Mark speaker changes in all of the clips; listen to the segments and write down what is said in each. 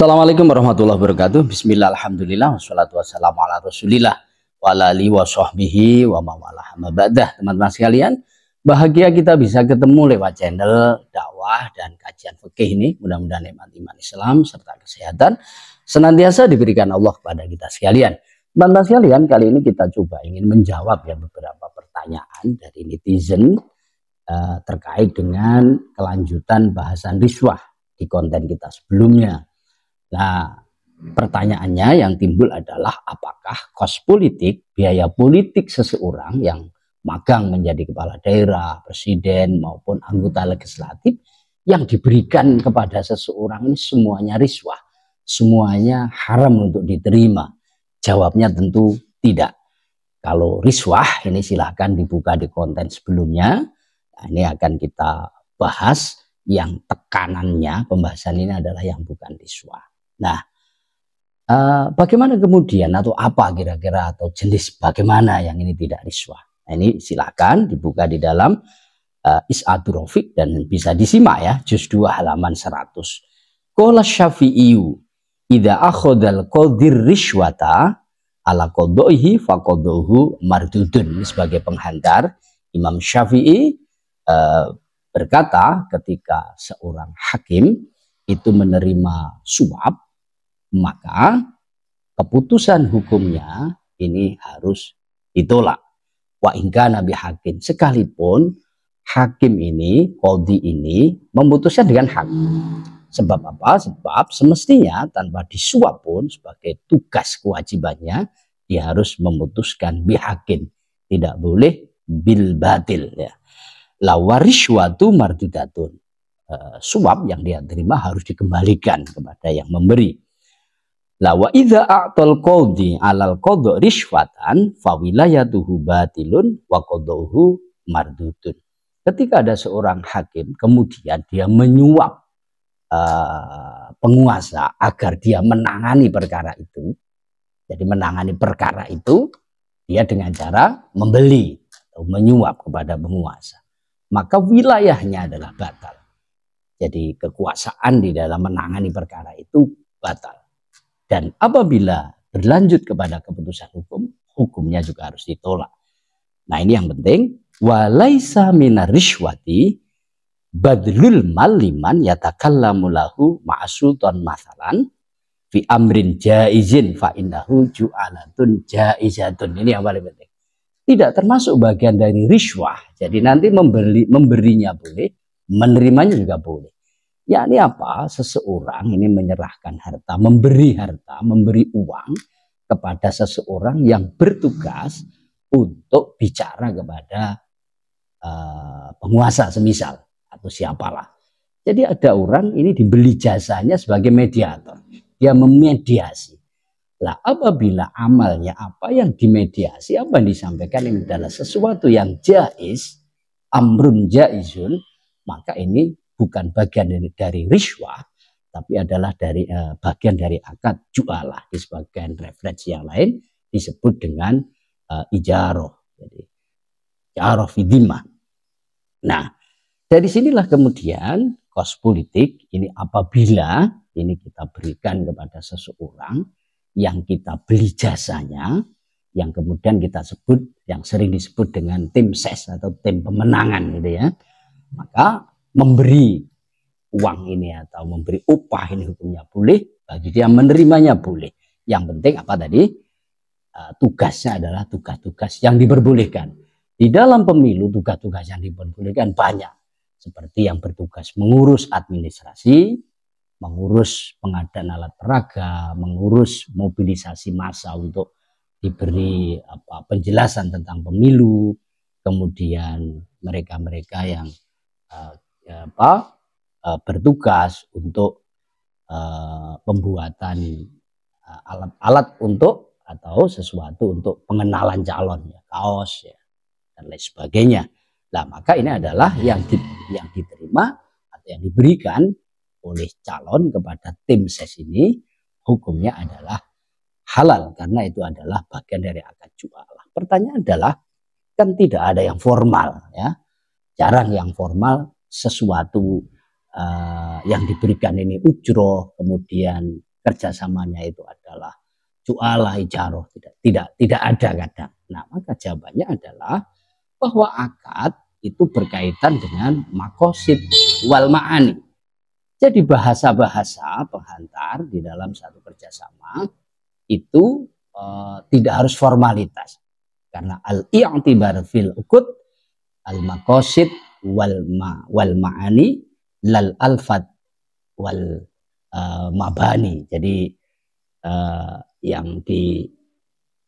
Speaker 1: Assalamualaikum warahmatullahi wabarakatuh. Bismillah, alhamdulillah, wassalatu wassalamu ala rasulillah, wa ala wa sahbihi, wa mawalah Teman-teman sekalian, bahagia kita bisa ketemu lewat channel dakwah dan kajian fikih ini. Mudah-mudahan iman iman Islam serta kesehatan senantiasa diberikan Allah kepada kita sekalian. Teman-teman sekalian, kali ini kita coba ingin menjawab ya beberapa pertanyaan dari netizen eh, terkait dengan kelanjutan bahasan riswah di konten kita sebelumnya Nah, pertanyaannya yang timbul adalah apakah kos politik, biaya politik seseorang yang magang menjadi kepala daerah, presiden maupun anggota legislatif yang diberikan kepada seseorang ini semuanya riswah, semuanya haram untuk diterima. Jawabnya tentu tidak. Kalau riswah ini silahkan dibuka di konten sebelumnya. Nah, ini akan kita bahas yang tekanannya pembahasan ini adalah yang bukan riswah. Nah, Uh, bagaimana kemudian atau apa kira-kira atau jenis bagaimana yang ini tidak riswah? Nah, ini silakan dibuka di dalam uh, eh, Is'adur Rafiq dan bisa disimak ya juz 2 halaman 100. Qala Syafi'iyu idza akhadhal qadir riswata ala qadaihi faqadahu mardudun sebagai penghantar Imam Syafi'i uh, berkata ketika seorang hakim itu menerima suap maka keputusan hukumnya ini harus ditolak. Wa ingka nabi hakim sekalipun hakim ini, kodi ini memutuskan dengan hak. Sebab apa? Sebab semestinya tanpa disuap pun sebagai tugas kewajibannya dia harus memutuskan bihakin. Tidak boleh bil batil ya. Lawariswatu mardudatun. E, suap yang dia terima harus dikembalikan kepada yang memberi La wa idza a'tal qadhi 'alal qadha rishwatan fa wilayatuhu batilun wa qadahu mardutun. Ketika ada seorang hakim kemudian dia menyuap uh, penguasa agar dia menangani perkara itu. Jadi menangani perkara itu dia dengan cara membeli atau menyuap kepada penguasa. Maka wilayahnya adalah batal. Jadi kekuasaan di dalam menangani perkara itu batal. Dan apabila berlanjut kepada keputusan hukum, hukumnya juga harus ditolak. Nah ini yang penting. Walaisa minar rishwati badlul maliman yatakallamu lahu ma'asultan masalan fi amrin jaizin faindahu ju'alatun jaizatun. Ini yang paling penting. Tidak termasuk bagian dari rishwah. Jadi nanti memberi, memberinya boleh, menerimanya juga boleh ya ini apa? Seseorang ini menyerahkan harta, memberi harta, memberi uang kepada seseorang yang bertugas untuk bicara kepada uh, penguasa semisal atau siapalah. Jadi ada orang ini dibeli jasanya sebagai mediator. Dia memediasi. Lah apabila amalnya apa yang dimediasi, apa yang disampaikan ini adalah sesuatu yang jais, amrun jaisun maka ini bukan bagian dari, dari riswah, tapi adalah dari uh, bagian dari akad jualah di sebagian referensi yang lain disebut dengan uh, ijaroh. Jadi ijaroh fidimah. Nah, dari sinilah kemudian kos politik ini apabila ini kita berikan kepada seseorang yang kita beli jasanya, yang kemudian kita sebut, yang sering disebut dengan tim ses atau tim pemenangan gitu ya. Maka memberi uang ini atau memberi upah ini hukumnya boleh, bagi dia menerimanya boleh. Yang penting apa tadi? Eh, tugasnya adalah tugas-tugas yang diperbolehkan. Di dalam pemilu tugas-tugas yang diperbolehkan banyak. Seperti yang bertugas mengurus administrasi, mengurus pengadaan alat peraga, mengurus mobilisasi massa untuk diberi apa penjelasan tentang pemilu, kemudian mereka-mereka yang eh, apa uh, bertugas untuk uh, pembuatan alat-alat eh, uh, untuk atau sesuatu untuk pengenalan calon ya, kaos ya dan lain sebagainya. Nah, maka ini adalah yang di, yang diterima atau yang diberikan oleh calon kepada tim ses ini hukumnya adalah halal karena itu adalah bagian dari akad jual. Pertanyaan adalah kan tidak ada yang formal ya. Jarang yang formal sesuatu uh, yang diberikan ini ujroh, kemudian kerjasamanya itu adalah jualah ijaroh tidak tidak tidak ada kadang. Nah maka jawabannya adalah bahwa akad itu berkaitan dengan makosid wal ma'ani. Jadi bahasa-bahasa penghantar di dalam satu kerjasama itu e, tidak harus formalitas karena al-i'tibar fil ukut al makosid wal ma wal ma'ani lal alfat wal uh, mabani. Jadi uh, yang di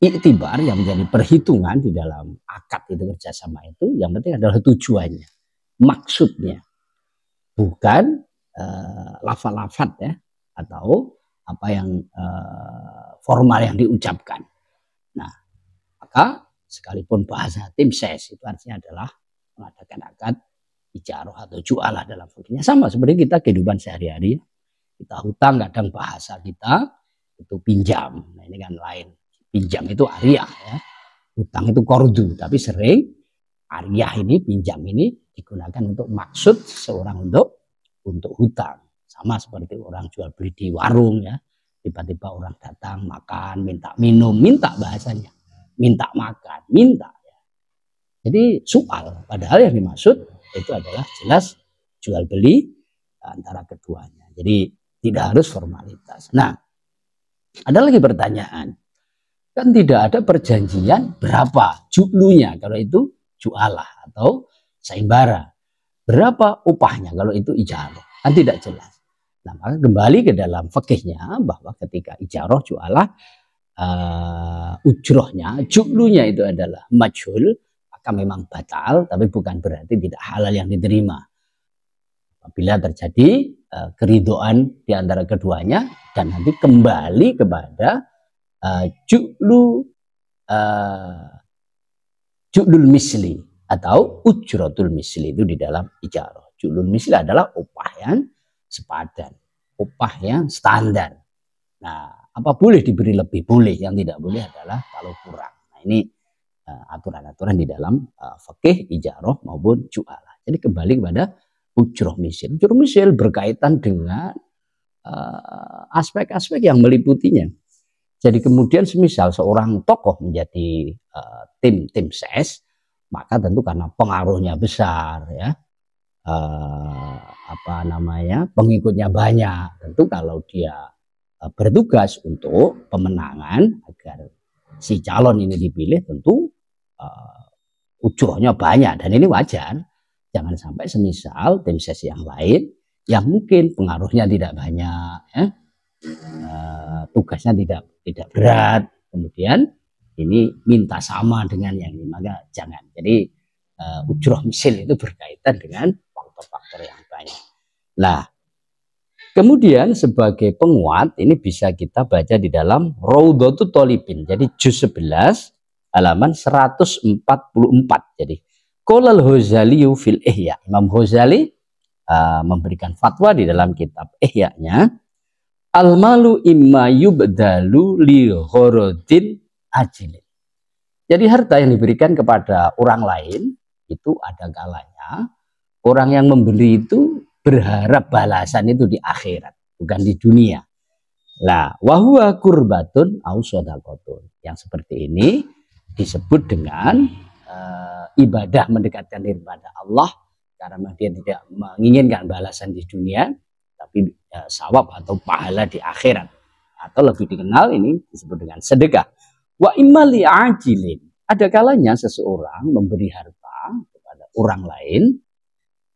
Speaker 1: iktibar yang menjadi perhitungan di dalam akad itu kerjasama itu yang penting adalah tujuannya, maksudnya, bukan uh, eh, lafal-lafat ya atau apa yang uh, formal yang diucapkan. Nah, maka sekalipun bahasa tim ses itu artinya adalah mengadakan akad ijarah atau jualah dalam fungsinya sama seperti kita kehidupan sehari-hari kita hutang kadang bahasa kita itu pinjam nah ini kan lain pinjam itu ariah ya hutang itu kordu tapi sering ariah ini pinjam ini digunakan untuk maksud seorang untuk untuk hutang sama seperti orang jual beli di warung ya tiba-tiba orang datang makan minta minum minta bahasanya minta makan minta jadi soal, padahal yang dimaksud itu adalah jelas jual beli eh, antara keduanya. Jadi tidak harus formalitas. Nah, ada lagi pertanyaan. Kan tidak ada perjanjian berapa juklunya kalau itu jualah atau saimbara. Berapa upahnya kalau itu ijarah? Kan tidak jelas. Nah, maka kembali ke dalam fakihnya bahwa ketika ijarah jualah uh, ujrohnya, juklunya itu adalah majhul, maka memang batal, tapi bukan berarti tidak halal yang diterima. Apabila terjadi uh, keridoan di antara keduanya dan nanti kembali kepada uh, eh, juklu uh, eh, juklul misli atau ujratul misli itu di dalam ijarah. Juklul misli adalah upah yang sepadan, upah yang standar. Nah, apa boleh diberi lebih? Boleh. Yang tidak boleh adalah kalau kurang. Nah, ini Eh, aturan-aturan di dalam uh, eh, fakih, ijaroh maupun jualah. Jadi kembali kepada ujroh misil. Ujroh misil berkaitan dengan eh, aspek-aspek uh, yang meliputinya. Jadi kemudian semisal seorang tokoh menjadi uh, tim tim ses, maka tentu karena pengaruhnya besar ya, uh, apa namanya pengikutnya banyak. Tentu kalau dia uh, bertugas untuk pemenangan agar si calon ini dipilih tentu uh, banyak dan ini wajar. Jangan sampai semisal tim sesi yang lain yang mungkin pengaruhnya tidak banyak, ya. uh, tugasnya tidak tidak berat, kemudian ini minta sama dengan yang ini maka jangan. Jadi uh, eh, ujroh misil itu berkaitan dengan faktor-faktor yang banyak. Nah, Kemudian sebagai penguat ini bisa kita baca di dalam Raudhatul Tolibin. Jadi juz 11 halaman 144. Jadi Kolal Hozaliu fil Ihya. Imam Hozali uh, ah, memberikan fatwa di dalam kitab Ihya-nya. Almalu imma yubdalu li horodin ajilin. Jadi harta yang diberikan kepada orang lain itu ada galanya. Orang yang membeli itu berharap balasan itu di akhirat, bukan di dunia. Lah, wahwa kurbatun au Yang seperti ini disebut dengan uh, ibadah mendekatkan diri kepada Allah karena dia tidak menginginkan balasan di dunia, tapi uh, sawab atau pahala di akhirat. Atau lebih dikenal ini disebut dengan sedekah. Wa imali ajilin. Ada kalanya seseorang memberi harta kepada orang lain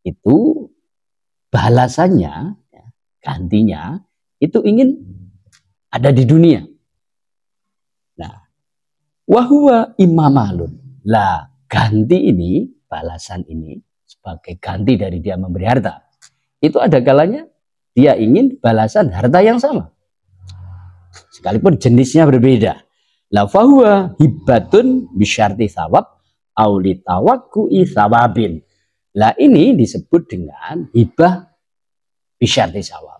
Speaker 1: itu balasannya, gantinya itu ingin ada di dunia. Nah, wahwa imamalun. Lah, ganti ini, balasan ini sebagai ganti dari dia memberi harta. Itu ada kalanya dia ingin balasan harta yang sama. Sekalipun jenisnya berbeda. La fahuwa hibatun bisyarti sawab auli tawakku'i sawabin lah ini disebut dengan hibah bisyarti sawab.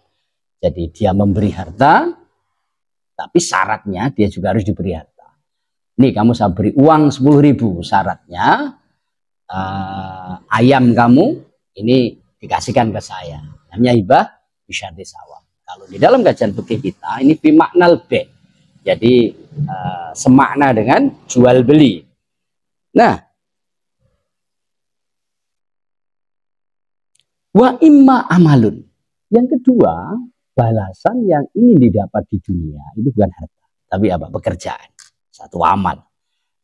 Speaker 1: Jadi dia memberi harta, tapi syaratnya dia juga harus diberi harta. Nih kamu saya beri uang 10 ribu, syaratnya uh, ayam kamu ini dikasihkan ke saya. Namanya hibah bisyarti sawab. Kalau di dalam kajian fikih kita ini bimaknal be. Jadi uh, semakna dengan jual beli. Nah, Wa imma amalun. Yang kedua, balasan yang ingin didapat di dunia itu bukan harta, tapi apa? Pekerjaan. Satu amal.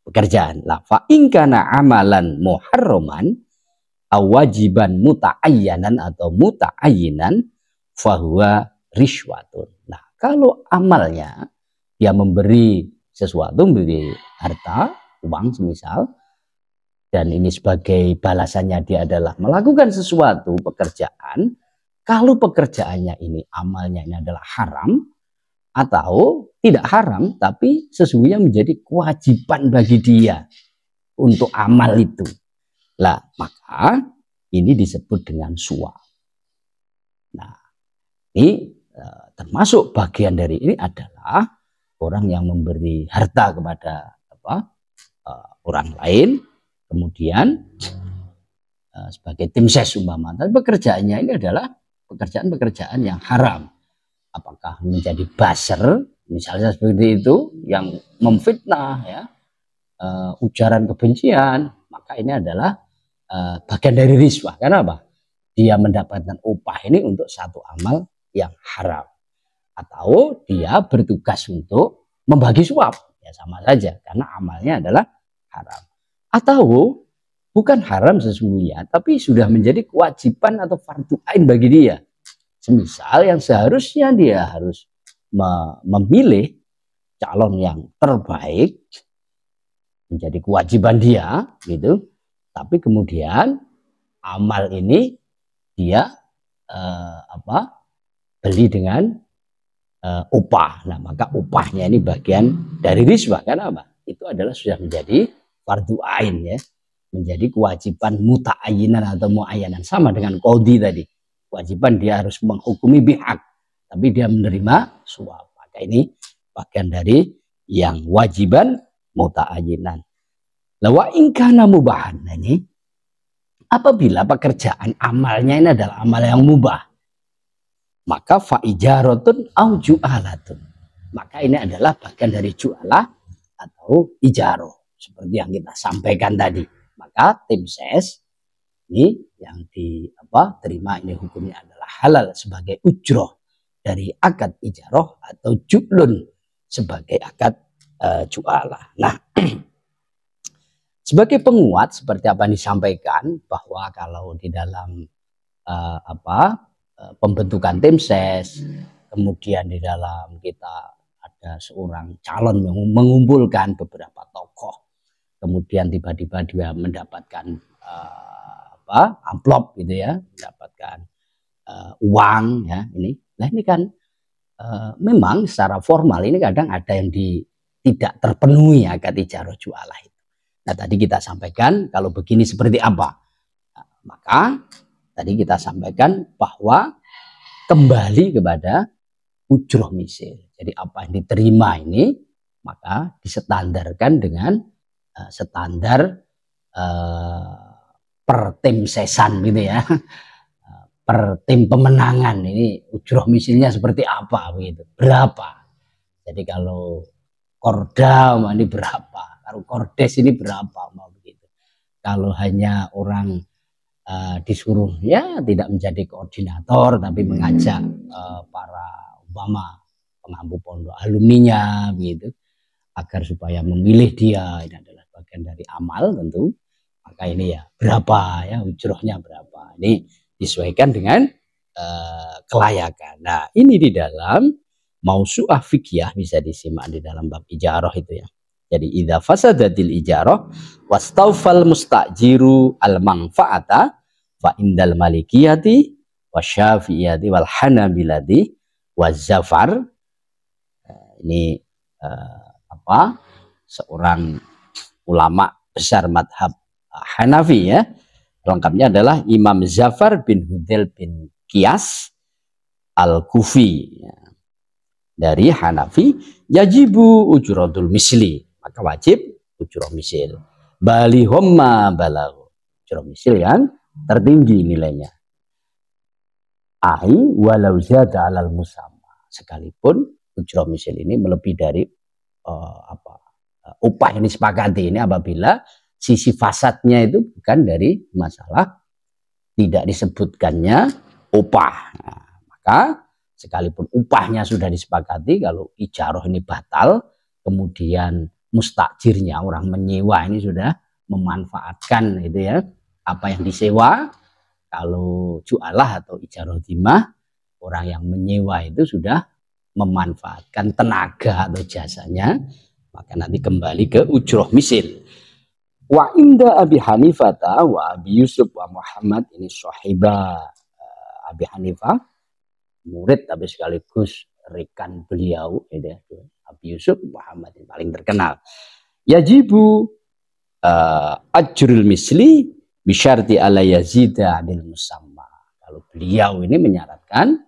Speaker 1: Pekerjaan. La fa ingkana amalan muharraman awajiban mutaayyanan atau mutaayyinan fahuwa rishwatun. Nah, kalau amalnya dia memberi sesuatu, memberi harta, uang semisal, dan ini sebagai balasannya dia adalah melakukan sesuatu pekerjaan kalau pekerjaannya ini amalnya ini adalah haram atau tidak haram tapi sesungguhnya menjadi kewajiban bagi dia untuk amal itu. Lah, maka ini disebut dengan suap. Nah, ini eh, termasuk bagian dari ini adalah orang yang memberi harta kepada apa? Eh, orang lain kemudian eh, sebagai tim ses umpama. Tapi pekerjaannya ini adalah pekerjaan-pekerjaan yang haram. Apakah menjadi baser, misalnya seperti itu, yang memfitnah, ya, uh, ujaran kebencian, maka ini adalah uh, bagian dari riswah. Karena apa? Dia mendapatkan upah ini untuk satu amal yang haram. Atau dia bertugas untuk membagi suap. Ya sama saja, karena amalnya adalah haram. Atau bukan haram sesungguhnya, tapi sudah menjadi kewajiban atau fardu ain bagi dia. Semisal yang seharusnya dia harus memilih calon yang terbaik menjadi kewajiban dia gitu. Tapi kemudian amal ini dia eh, apa? beli dengan eh, upah. Nah, maka upahnya ini bagian dari riswa karena apa? Itu adalah sudah menjadi fardu ain ya menjadi kewajiban mutaayinan atau muayanan sama dengan kodi tadi kewajiban dia harus menghukumi bihak tapi dia menerima suap maka ini bagian dari yang wajiban mutaayinan lawa ingkana mubahan nah ini apabila pekerjaan amalnya ini adalah amal yang mubah maka faijarotun au ju'alatun maka ini adalah bagian dari ju'alah atau ijaroh seperti yang kita sampaikan tadi. Maka tim ses ini yang di apa terima ini hukumnya adalah halal sebagai ujroh dari akad ijaroh atau jublun sebagai akad e, jualah. Nah, sebagai penguat seperti apa yang disampaikan bahwa kalau di dalam e, apa eh, pembentukan tim ses kemudian di dalam kita ada seorang calon mengumpulkan beberapa tokoh kemudian tiba-tiba dia mendapatkan uh, apa amplop gitu ya mendapatkan uh, uang ya ini nah ini kan uh, memang secara formal ini kadang ada yang di, tidak terpenuhi ya tidak jualah itu nah tadi kita sampaikan kalau begini seperti apa nah, maka tadi kita sampaikan bahwa kembali kepada ujroh misil jadi apa yang diterima ini maka disetandarkan dengan Eh, standar uh, per tim sesan gitu ya eh, per tim pemenangan ini ujroh misilnya seperti apa begitu berapa jadi kalau korda ini berapa kalau kordes ini berapa mau begitu kalau hanya orang uh, disuruh ya tidak menjadi koordinator tapi mengajak uh, para Obama pengampu pondok alumninya gitu agar supaya memilih dia ini ada bagian dari amal tentu maka ini ya berapa ya ujrohnya berapa ini disesuaikan dengan uh, kelayakan nah ini di dalam mausuah fikyah bisa disimak di dalam bab ijarah itu ya jadi idza fasadatil ijarah wastaufal mustajiru al manfaata fa indal malikiyati wa syafi'iyati wal hanabilati zafar nah, ini uh, apa seorang ulama besar madhab Hanafi ya. Lengkapnya adalah Imam Zafar bin Hudel bin Kias Al-Kufi. Ya. Dari Hanafi, yajibu ujuradul misli. Maka wajib ujurah misil. Bali homma balau. Ujurah misil kan tertinggi nilainya. ahi walau zada alal musama. Sekalipun ujurah misil ini melebihi dari uh, apa Eh, upah yang disepakati ini apabila sisi fasadnya itu bukan dari masalah tidak disebutkannya upah. Nah, maka sekalipun upahnya sudah disepakati kalau ijaroh ini batal kemudian mustajirnya orang menyewa ini sudah memanfaatkan itu ya apa yang disewa kalau jualah atau ijaroh timah orang yang menyewa itu sudah memanfaatkan tenaga atau jasanya maka nanti kembali ke ujroh misil wa inda Abi hanifah wa Abi Yusuf wa Muhammad ini sahiba uh, eh, Abi Hanifah murid tapi sekaligus rekan beliau ya. Abi Yusuf Muhammad yang paling terkenal yajibu uh, ajrul misli bisyarti ala yazida anil musamma kalau beliau ini menyaratkan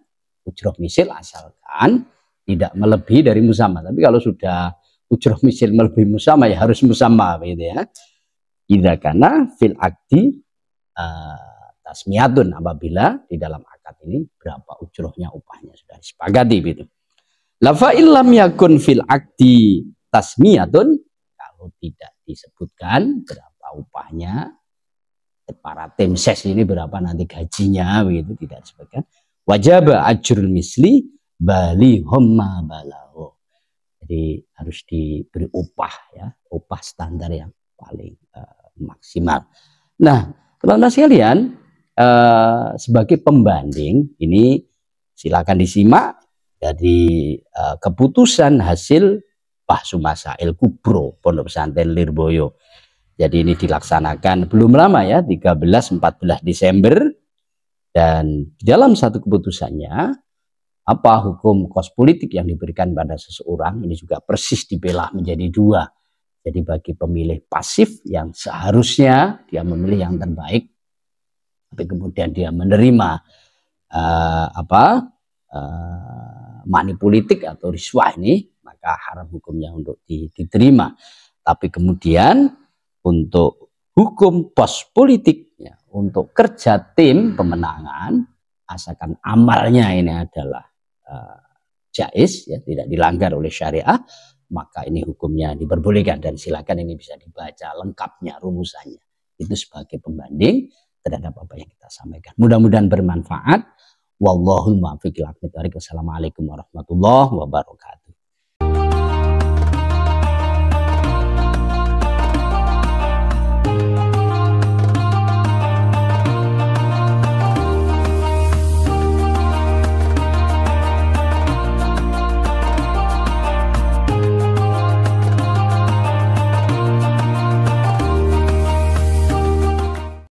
Speaker 1: ujroh misil asalkan tidak melebihi dari musamma tapi kalau sudah ujroh misil melbi musama ya harus musama gitu ya tidak karena fil akti uh, eh, tasmiyatun apabila di dalam akad ini berapa ujrohnya upahnya sudah disepakati gitu lafa illam yakun fil akti tasmiyatun kalau tidak disebutkan berapa upahnya para tim ses ini berapa nanti gajinya begitu tidak disebutkan wajaba ajrul misli bali homma bala jadi harus diberi upah ya, upah standar yang paling uh, maksimal. Nah, teman-teman sekalian, uh, sebagai pembanding ini silakan disimak dari uh, keputusan hasil Bahsu El Kubro Pondok Pesantren Lirboyo. Jadi ini dilaksanakan belum lama ya, 13-14 Desember. Dan dalam satu keputusannya, apa hukum kos politik yang diberikan pada seseorang ini juga persis dibelah menjadi dua. Jadi bagi pemilih pasif yang seharusnya dia memilih yang terbaik, tapi kemudian dia menerima uh, apa uh, eh, mani politik atau riswah ini, maka haram hukumnya untuk diterima. Tapi kemudian untuk hukum pos politik, ya, untuk kerja tim pemenangan, asalkan amalnya ini adalah uh, jais, ya, tidak dilanggar oleh syariah, maka ini hukumnya diperbolehkan dan silakan ini bisa dibaca lengkapnya rumusannya. Itu sebagai pembanding terhadap apa yang kita sampaikan. Mudah-mudahan bermanfaat. Wallahul muwaffiq Assalamualaikum warahmatullahi wabarakatuh.